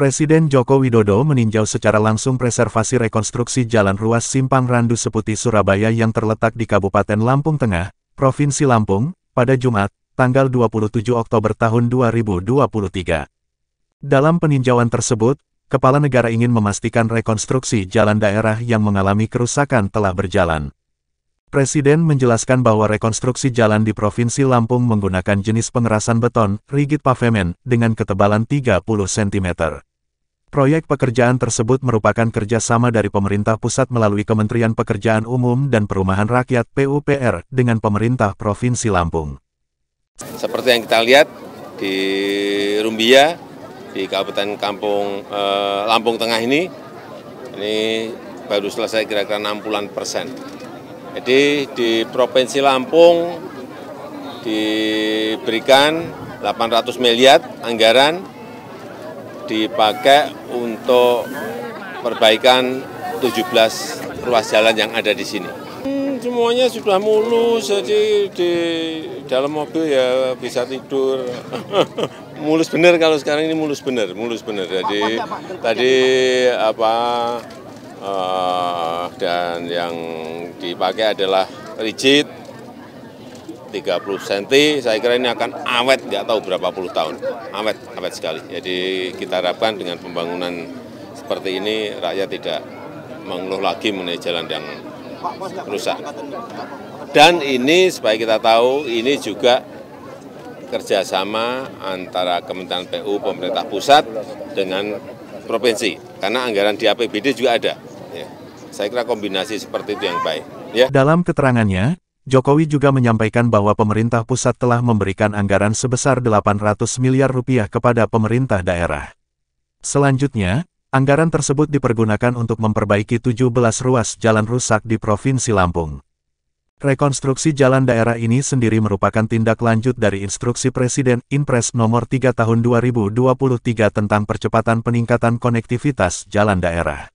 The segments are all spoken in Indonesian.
Presiden Joko Widodo meninjau secara langsung preservasi rekonstruksi jalan ruas Simpang Randu Seputi Surabaya yang terletak di Kabupaten Lampung Tengah, Provinsi Lampung, pada Jumat, tanggal 27 Oktober tahun 2023. Dalam peninjauan tersebut, Kepala Negara ingin memastikan rekonstruksi jalan daerah yang mengalami kerusakan telah berjalan. Presiden menjelaskan bahwa rekonstruksi jalan di Provinsi Lampung menggunakan jenis pengerasan beton, rigid pavement, dengan ketebalan 30 cm. Proyek pekerjaan tersebut merupakan kerjasama dari pemerintah pusat melalui Kementerian Pekerjaan Umum dan Perumahan Rakyat PUPR dengan pemerintah Provinsi Lampung. Seperti yang kita lihat di Rumbia, di Kabupaten Kampung eh, Lampung Tengah ini, ini baru selesai kira-kira 60 persen. Jadi di Provinsi Lampung diberikan 800 miliar anggaran dipakai untuk perbaikan 17 ruas jalan yang ada di sini. Hmm, semuanya sudah mulus, jadi di dalam mobil ya bisa tidur. mulus benar kalau sekarang ini mulus benar, mulus bener. Jadi tadi apa Eh, dan yang dipakai adalah rigid 30 cm, saya kira ini akan awet, nggak tahu berapa puluh tahun, awet, awet sekali. Jadi kita harapkan dengan pembangunan seperti ini, rakyat tidak mengeluh lagi mengenai jalan yang rusak. Dan ini, supaya kita tahu, ini juga kerjasama antara Kementerian PU, pemerintah pusat, dengan provinsi. Karena anggaran di APBD juga ada. Saya kira kombinasi seperti itu yang baik. Ya. Dalam keterangannya, Jokowi juga menyampaikan bahwa pemerintah pusat telah memberikan anggaran sebesar 800 miliar rupiah kepada pemerintah daerah. Selanjutnya, anggaran tersebut dipergunakan untuk memperbaiki 17 ruas jalan rusak di Provinsi Lampung. Rekonstruksi jalan daerah ini sendiri merupakan tindak lanjut dari instruksi Presiden Inpres nomor 3 tahun 2023 tentang percepatan peningkatan konektivitas jalan daerah.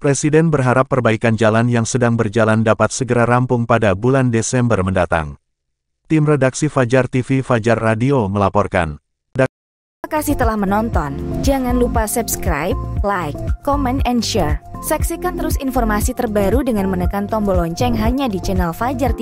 Presiden berharap perbaikan jalan yang sedang berjalan dapat segera rampung pada bulan Desember mendatang. Tim redaksi Fajar TV Fajar Radio melaporkan. Terima kasih telah menonton. Jangan lupa subscribe, like, comment, and share. Saksikan terus informasi terbaru dengan menekan tombol lonceng hanya di channel Fajar TV.